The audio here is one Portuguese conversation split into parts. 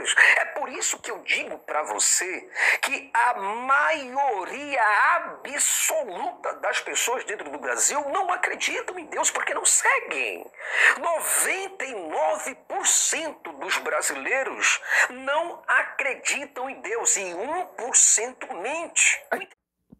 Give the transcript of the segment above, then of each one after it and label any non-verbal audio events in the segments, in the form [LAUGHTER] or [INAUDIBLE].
Escrituras. É por isso que eu digo para você que a maioria absoluta das pessoas dentro do Brasil não acreditam em Deus porque não seguem. 99% dos brasileiros não acreditam em Deus e 1% mente.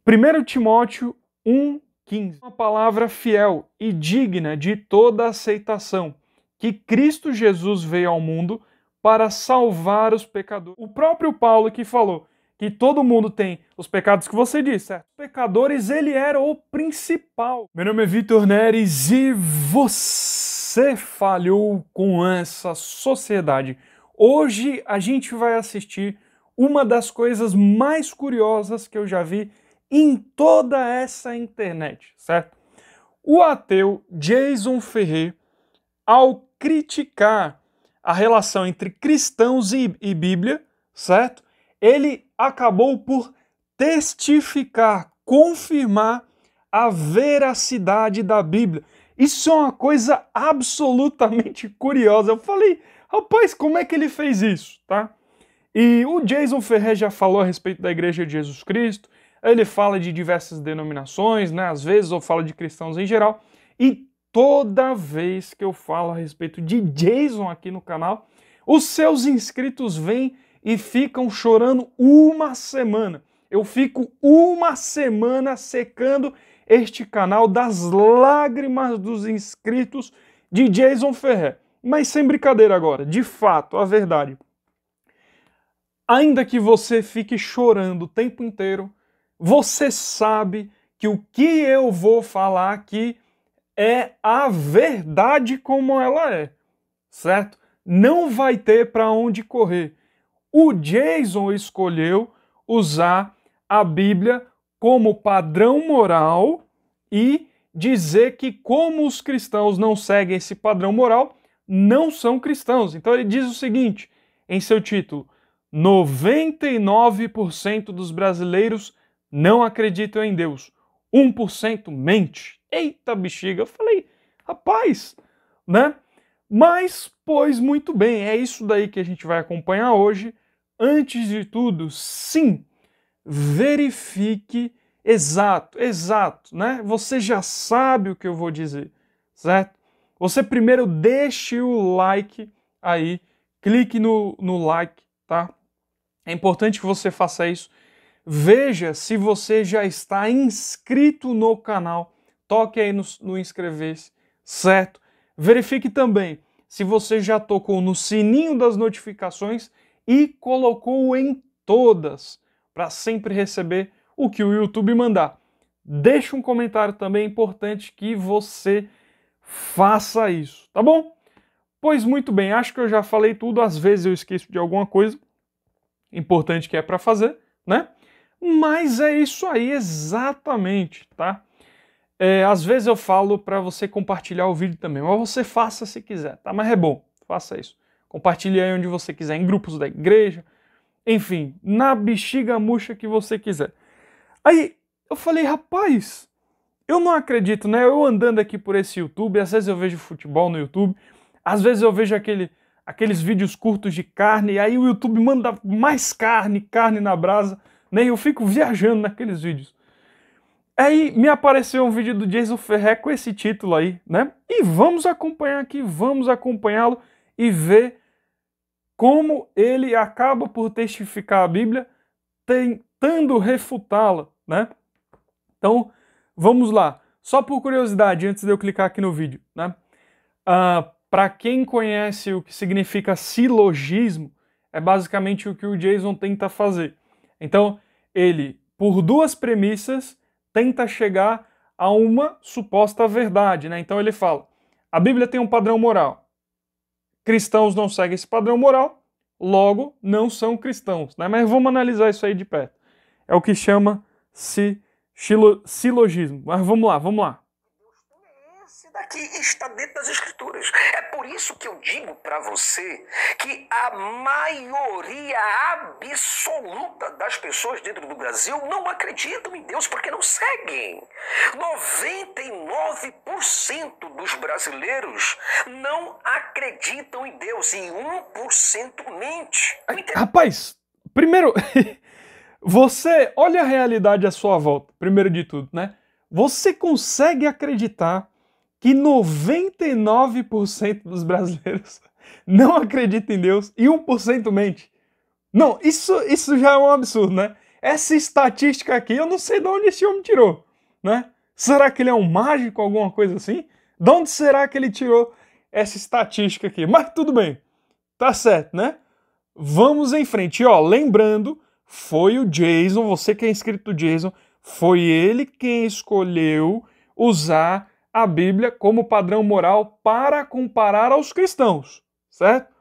1 Timóteo 1, 15. Uma palavra fiel e digna de toda aceitação, que Cristo Jesus veio ao mundo para salvar os pecadores. O próprio Paulo que falou que todo mundo tem os pecados que você disse, certo? Pecadores, ele era o principal. Meu nome é Vitor Neres e você falhou com essa sociedade. Hoje a gente vai assistir uma das coisas mais curiosas que eu já vi em toda essa internet, certo? O ateu Jason Ferrer, ao criticar a relação entre cristãos e, e Bíblia, certo? Ele acabou por testificar, confirmar a veracidade da Bíblia. Isso é uma coisa absolutamente [LAUGHS] curiosa. Eu falei, rapaz, como é que ele fez isso, tá? E o Jason Ferrer já falou a respeito da Igreja de Jesus Cristo. Ele fala de diversas denominações, né? Às vezes ou fala de cristãos em geral. E toda vez que eu falo a respeito de Jason aqui no canal, os seus inscritos vêm e ficam chorando uma semana. Eu fico uma semana secando este canal das lágrimas dos inscritos de Jason Ferrer. Mas sem brincadeira agora, de fato, a verdade. Ainda que você fique chorando o tempo inteiro, você sabe que o que eu vou falar aqui é a verdade como ela é, certo? Não vai ter para onde correr. O Jason escolheu usar a Bíblia como padrão moral e dizer que, como os cristãos não seguem esse padrão moral, não são cristãos. Então ele diz o seguinte em seu título: 99% dos brasileiros não acreditam em Deus, 1% mente. Eita bexiga! Eu falei, rapaz, né? Mas, pois muito bem, é isso daí que a gente vai acompanhar hoje. Antes de tudo, sim, verifique exato, exato, né? Você já sabe o que eu vou dizer, certo? Você primeiro deixe o like aí, clique no, no like, tá? É importante que você faça isso. Veja se você já está inscrito no canal toque aí no, no inscrever-se, certo? Verifique também se você já tocou no sininho das notificações e colocou em todas para sempre receber o que o YouTube mandar. Deixe um comentário também, é importante que você faça isso, tá bom? Pois muito bem, acho que eu já falei tudo, às vezes eu esqueço de alguma coisa importante que é para fazer, né? Mas é isso aí exatamente, tá? É, às vezes eu falo para você compartilhar o vídeo também, mas você faça se quiser, tá? Mas é bom, faça isso. Compartilhe aí onde você quiser, em grupos da igreja, enfim, na bexiga murcha que você quiser. Aí eu falei, rapaz, eu não acredito, né? Eu andando aqui por esse YouTube, às vezes eu vejo futebol no YouTube, às vezes eu vejo aquele, aqueles vídeos curtos de carne, e aí o YouTube manda mais carne, carne na brasa, né? E eu fico viajando naqueles vídeos. Aí me apareceu um vídeo do Jason Ferré com esse título aí, né? E vamos acompanhar aqui, vamos acompanhá-lo e ver como ele acaba por testificar a Bíblia tentando refutá-la, né? Então, vamos lá. Só por curiosidade, antes de eu clicar aqui no vídeo, né? Uh, ah, Para quem conhece o que significa silogismo, é basicamente o que o Jason tenta fazer. Então, ele, por duas premissas, tenta chegar a uma suposta verdade. Né? Então ele fala: a Bíblia tem um padrão moral. Cristãos não seguem esse padrão moral, logo não são cristãos. Né? Mas vamos analisar isso aí de perto. É o que chama-se silogismo. Mas vamos lá, vamos lá. Esse daqui está dentro das escrituras Escrituras. É por isso que eu digo para você que a maioria absoluta das pessoas dentro do Brasil não acreditam em Deus porque não seguem. 99% dos brasileiros não acreditam em Deus e 1% mente. Rapaz, primeiro, [LAUGHS] você olha a realidade à sua volta, primeiro de tudo, né? Você consegue acreditar que 99% dos brasileiros [LAUGHS] não acreditam em Deus e 1% mente. Não, isso, isso já é um absurdo, né? Essa estatística aqui, eu não sei de onde esse homem tirou, né? Será que ele é um mágico, alguma coisa assim? De onde será que ele tirou essa estatística aqui? Mas tudo bem, tá certo, né? Vamos em frente. E, ó, lembrando, foi o Jason, você que é inscrito do Jason, foi ele quem escolheu usar a Bíblia como padrão moral para comparar aos cristãos, certo?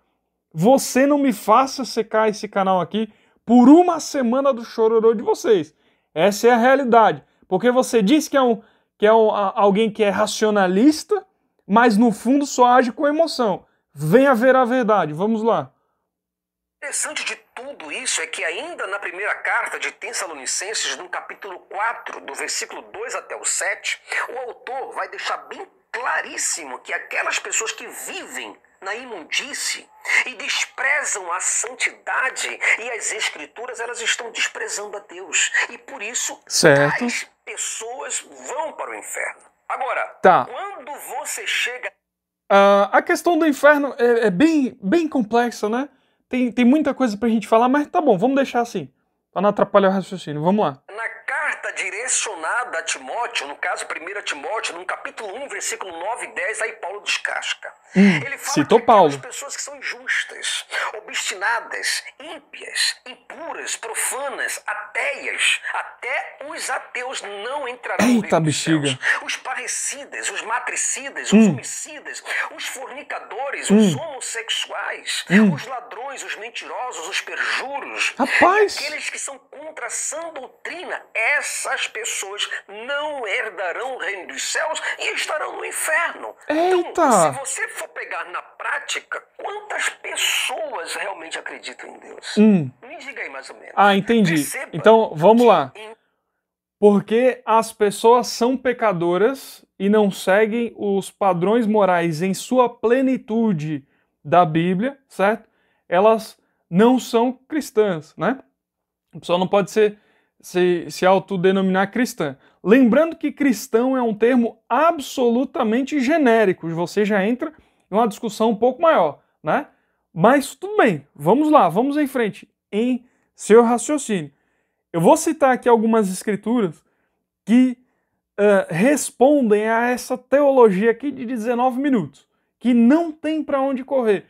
Você não me faça secar esse canal aqui por uma semana do chororô de vocês. Essa é a realidade. Porque você diz que é, um, que é um, a, alguém que é racionalista, mas no fundo só age com emoção. Venha ver a verdade. Vamos lá. Interessante de tudo isso é que ainda na primeira carta de Tessalonicenses, no capítulo 4, do versículo 2 até o 7, o autor vai deixar bem claríssimo que aquelas pessoas que vivem na imundície e desprezam a santidade e as escrituras, elas estão desprezando a Deus. E por isso, certo. as pessoas vão para o inferno. Agora, tá. quando você chega... Uh, a questão do inferno é, é bem, bem complexa, né? Tem, tem muita coisa pra gente falar, mas tá bom, vamos deixar assim. Pra não atrapalhar o raciocínio. Vamos lá. Na carta direcionada a Timóteo, no caso 1 Timóteo, no capítulo 1, versículo 9 e 10, aí Paulo descasca. Hum, Ele fala citou que Paulo. pessoas que são injustas, obstinadas, ímpias, impuras, profanas, até ateias, até os ateus não entrarão Eita, no Os parricidas, os matricidas, hum. os homicidas, os fornicadores, hum. os homossexuais, hum. os ladrões, os mentirosos, os perjuros, Rapaz. aqueles que são contra a sã doutrina, essas pessoas não herdarão o reino dos céus e estarão no inferno. Então, Eita. Então, se você for pegar na prática, quantas pessoas realmente acreditam em Deus? Hum. Me diga aí mais ou menos. Ah, entendi. Perceba então, vamos lá. Porque as pessoas são pecadoras e não seguem os padrões morais em sua plenitude da Bíblia, certo? Elas não são cristãs, né? A pessoa não pode ser, se, se autodenominar cristã. Lembrando que cristão é um termo absolutamente genérico, você já entra em uma discussão um pouco maior, né? Mas tudo bem, vamos lá, vamos em frente em seu raciocínio. Eu vou citar aqui algumas escrituras que uh, respondem a essa teologia aqui de 19 minutos, que não tem para onde correr,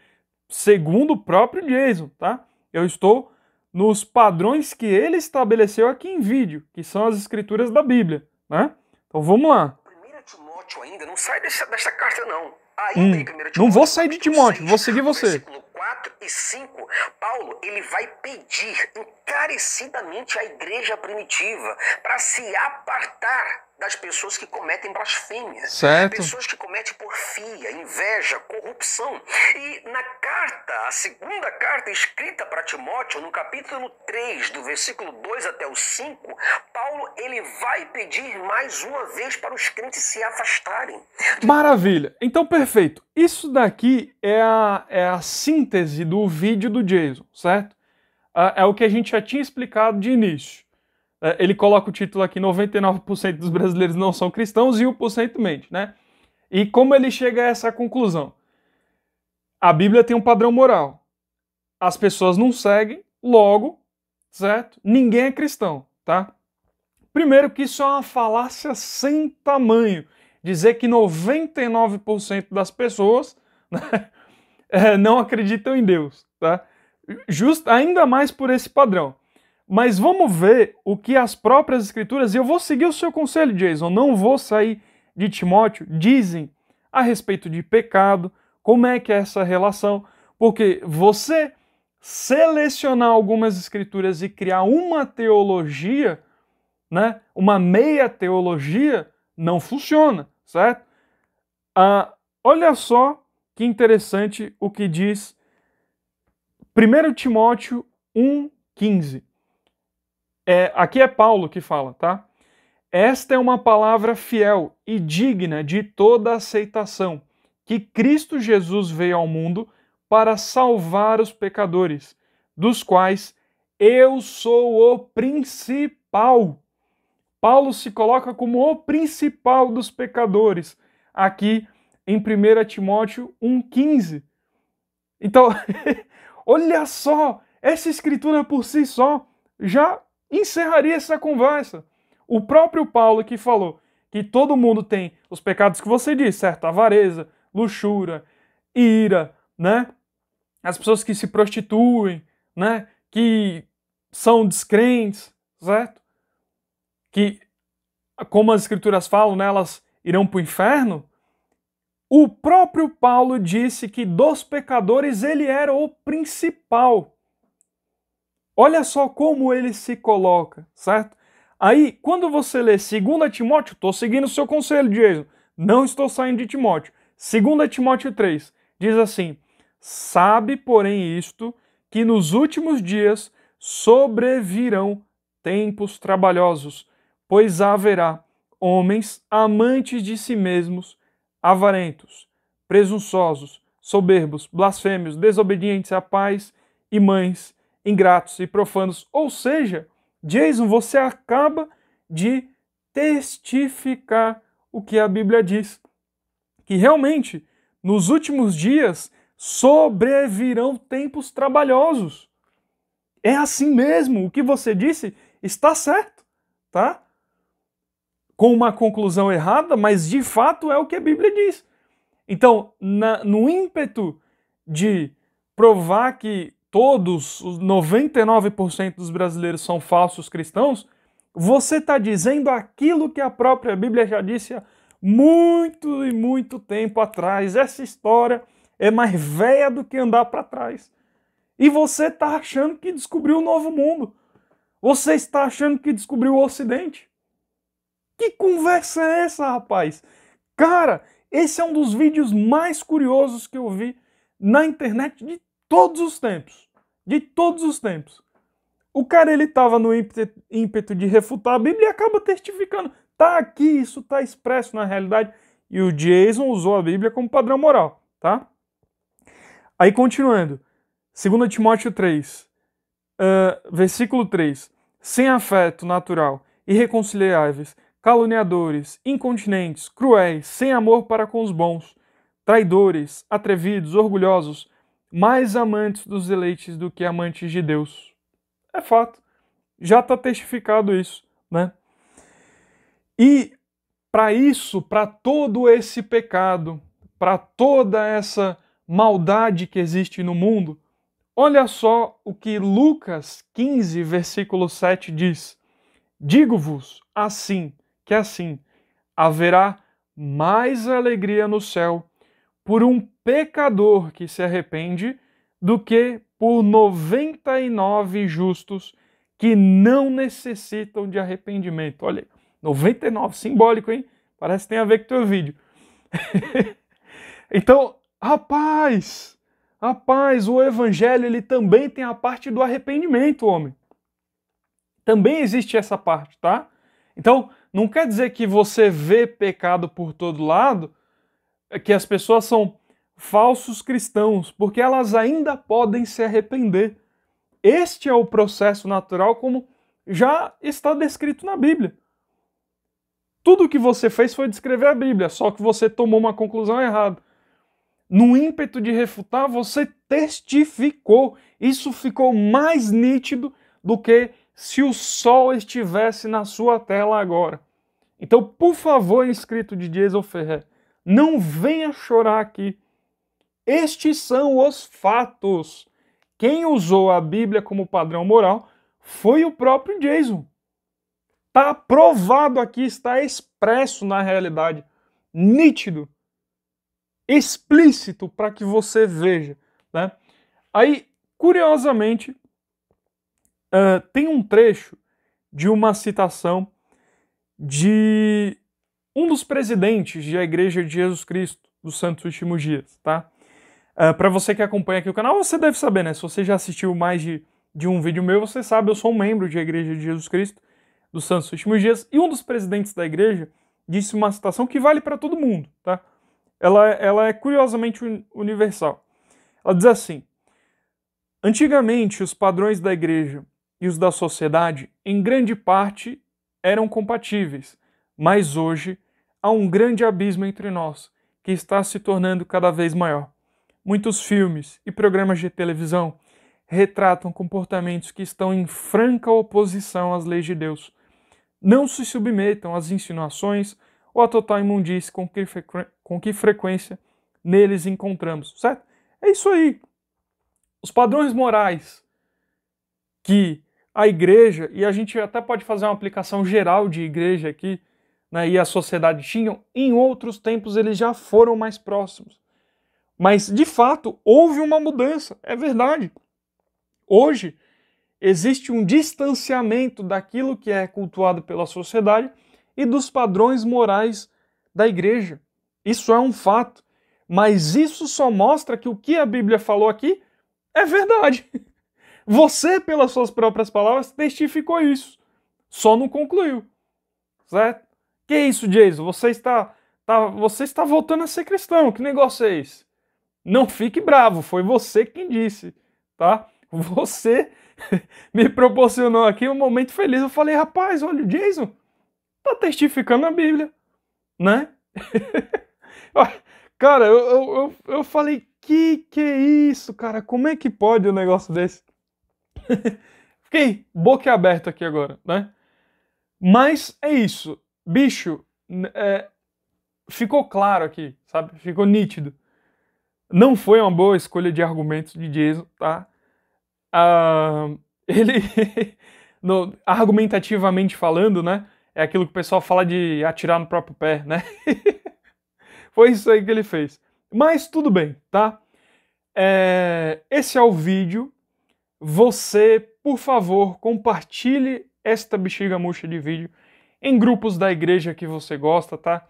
segundo o próprio Jason, tá? Eu estou nos padrões que ele estabeleceu aqui em vídeo, que são as escrituras da Bíblia, né? Então vamos lá. Primeira Timóteo ainda, não sai dessa, dessa carta não. Ainda hum, em Timóteo, não vou sair de Timóteo, 6, vou seguir você. Versículo 4 e 5, Paulo ele vai pedir encarecidamente à igreja primitiva para se apartar das pessoas que cometem blasfêmia, certo. pessoas que cometem porfia, inveja, corrupção. E na carta, a segunda carta escrita para Timóteo, no capítulo 3, do versículo 2 até o 5, ele vai pedir mais uma vez para os crentes se afastarem. Maravilha! Então, perfeito. Isso daqui é a, é a síntese do vídeo do Jason, certo? Ah, é o que a gente já tinha explicado de início. É, ele coloca o título aqui: 99% dos brasileiros não são cristãos e 1% mente, né? E como ele chega a essa conclusão? A Bíblia tem um padrão moral. As pessoas não seguem, logo, certo? Ninguém é cristão, tá? Primeiro, que isso é uma falácia sem tamanho. Dizer que 99% das pessoas [LAUGHS] né, é, não acreditam em Deus, tá? Justo, ainda mais por esse padrão. Mas vamos ver o que as próprias escrituras, e eu vou seguir o seu conselho, Jason, não vou sair de Timóteo, dizem a respeito de pecado, como é que é essa relação, porque você selecionar algumas escrituras e criar uma teologia né? Uma meia teologia não funciona, certo? Ah, olha só que interessante o que diz 1 Timóteo 1,15. É, aqui é Paulo que fala, tá? Esta é uma palavra fiel e digna de toda aceitação, que Cristo Jesus veio ao mundo para salvar os pecadores, dos quais eu sou o principal. Paulo se coloca como o principal dos pecadores, aqui em 1 Timóteo 1,15. Então, [LAUGHS] olha só, essa escritura por si só já encerraria essa conversa. O próprio Paulo que falou que todo mundo tem os pecados que você diz, certo? Avareza, luxúria, ira, né? As pessoas que se prostituem, né? Que são descrentes, certo? que, como as escrituras falam, né, elas irão para o inferno, o próprio Paulo disse que dos pecadores ele era o principal. Olha só como ele se coloca, certo? Aí, quando você lê 2 Timóteo, estou seguindo o seu conselho, Jason, não estou saindo de Timóteo. 2 Timóteo 3 diz assim: Sabe, porém, isto, que nos últimos dias sobrevirão tempos trabalhosos, pois haverá homens amantes de si mesmos, avarentos, presunçosos, soberbos, blasfêmios, desobedientes à paz e mães, ingratos e profanos. Ou seja, Jason, você acaba de testificar o que a Bíblia diz, que realmente nos últimos dias sobrevirão tempos trabalhosos. É assim mesmo, o que você disse está certo, tá? com uma conclusão errada, mas de fato é o que a Bíblia diz. Então, na, no ímpeto de provar que todos, os 99% dos brasileiros são falsos cristãos, você está dizendo aquilo que a própria Bíblia já disse há muito e muito tempo atrás. Essa história é mais velha do que andar para trás. E você está achando que descobriu o novo mundo. Você está achando que descobriu o Ocidente. Que conversa é essa, rapaz? Cara, esse é um dos vídeos mais curiosos que eu vi na internet de todos os tempos. De todos os tempos. O cara ele estava no ímpeto de refutar a Bíblia e acaba testificando. Tá aqui, isso tá expresso na realidade. E o Jason usou a Bíblia como padrão moral, tá? Aí continuando, 2 Timóteo 3, uh, versículo 3. Sem afeto natural, irreconciliáveis, caluniadores, incontinentes, cruéis, sem amor para com os bons, traidores, atrevidos, orgulhosos, mais amantes dos deleites do que amantes de Deus. É fato. Já está testificado isso, né? E para isso, para todo esse pecado, para toda essa maldade que existe no mundo, olha só o que Lucas 15, versículo 7 diz: Digo-vos assim, que é assim haverá mais alegria no céu por um pecador que se arrepende do que por 99 justos que não necessitam de arrependimento. Olha, 99, simbólico, hein? Parece que tem a ver com o teu vídeo. [LAUGHS] então, rapaz, rapaz, o evangelho ele também tem a parte do arrependimento, homem. Também existe essa parte, tá? Então, não quer dizer que você vê pecado por todo lado, é que as pessoas são falsos cristãos, porque elas ainda podem se arrepender. Este é o processo natural, como já está descrito na Bíblia. Tudo o que você fez foi descrever a Bíblia, só que você tomou uma conclusão errada. No ímpeto de refutar, você testificou. Isso ficou mais nítido do que se o sol estivesse na sua tela agora. Então, por favor, inscrito de Jason Ferrer, não venha chorar aqui. Estes são os fatos. Quem usou a Bíblia como padrão moral foi o próprio Jason. Está provado aqui, está expresso na realidade, nítido, explícito para que você veja. Né? Aí, curiosamente, uh, tem um trecho de uma citação de um dos presidentes da Igreja de Jesus Cristo dos Santos Últimos Dias, tá? Uh, ah, para você que acompanha aqui o canal, você deve saber, né? Se você já assistiu mais de, de um vídeo meu, você sabe, eu sou um membro da Igreja de Jesus Cristo dos Santos Últimos Dias, e um dos presidentes da igreja disse uma citação que vale para todo mundo, tá? Ela, ela é curiosamente universal. Ela diz assim: Antigamente, os padrões da igreja e os da sociedade, em grande parte, eram compatíveis, mas hoje há um grande abismo entre nós, que está se tornando cada vez maior. Muitos filmes e programas de televisão retratam comportamentos que estão em franca oposição às leis de Deus. Não se submetam às insinuações ou à total imundice com que, com que frequência neles encontramos, certo? É isso aí. Os padrões morais que a igreja, e a gente até pode fazer uma aplicação geral de igreja aqui, né, e a sociedade tinham, em outros tempos eles já foram mais próximos. Mas, de fato, houve uma mudança, é verdade. Hoje, existe um distanciamento daquilo que é cultuado pela sociedade e dos padrões morais da igreja. Isso é um fato. Mas isso só mostra que o que a Bíblia falou aqui é verdade. [LAUGHS] Você, pelas suas próprias palavras, testificou isso. Só não concluiu. Certo? Que isso, Jason? Você está, tá, você está voltando a ser cristão. Que negócio é esse? Não fique bravo, foi você quem disse, tá? Você [LAUGHS] me proporcionou aqui um momento feliz. Eu falei, rapaz, olha o Jason tá testificando a Bíblia, né? [LAUGHS] cara, eu, eu, eu, eu falei, que que é isso, cara? Como é que pode um negócio desse? [LAUGHS] Fiquei boca aberta aqui agora, né? Mas é isso. Bicho, é, ficou claro aqui, sabe? Ficou nítido. Não foi uma boa escolha de argumentos de Jason, tá? Ah, [LAUGHS] ele, no, argumentativamente falando, né? É aquilo que o pessoal fala de atirar no próprio pé, né? [LAUGHS] foi isso aí que ele fez. Mas tudo bem, tá? É, esse é o vídeo você, por favor, compartilhe esta bexiga murcha de vídeo em grupos da igreja que você gosta, tá?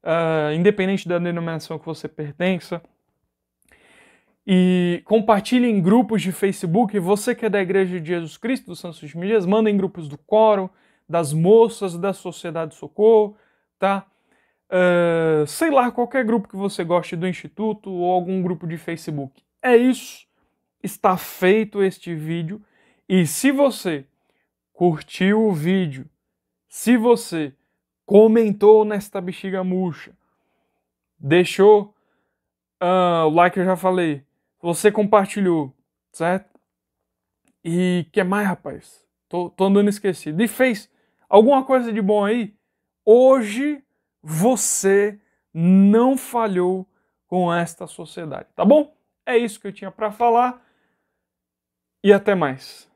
Uh, independente da denominação que você pertença. E compartilhe em grupos de Facebook. Você que é da Igreja de Jesus Cristo dos Santos de manda em grupos do Coro, das moças, da Sociedade Socorro, tá? Uh, sei lá, qualquer grupo que você goste do Instituto ou algum grupo de Facebook. É isso está feito este vídeo e se você curtiu o vídeo, se você comentou nesta bexiga murcha, deixou uh, o like, eu já falei, você compartilhou, certo? E que mais, rapaz? Tô, tô andando esquecido. E fez alguma coisa de bom aí? Hoje você não falhou com esta sociedade, tá bom? É isso que eu tinha para falar e até mais.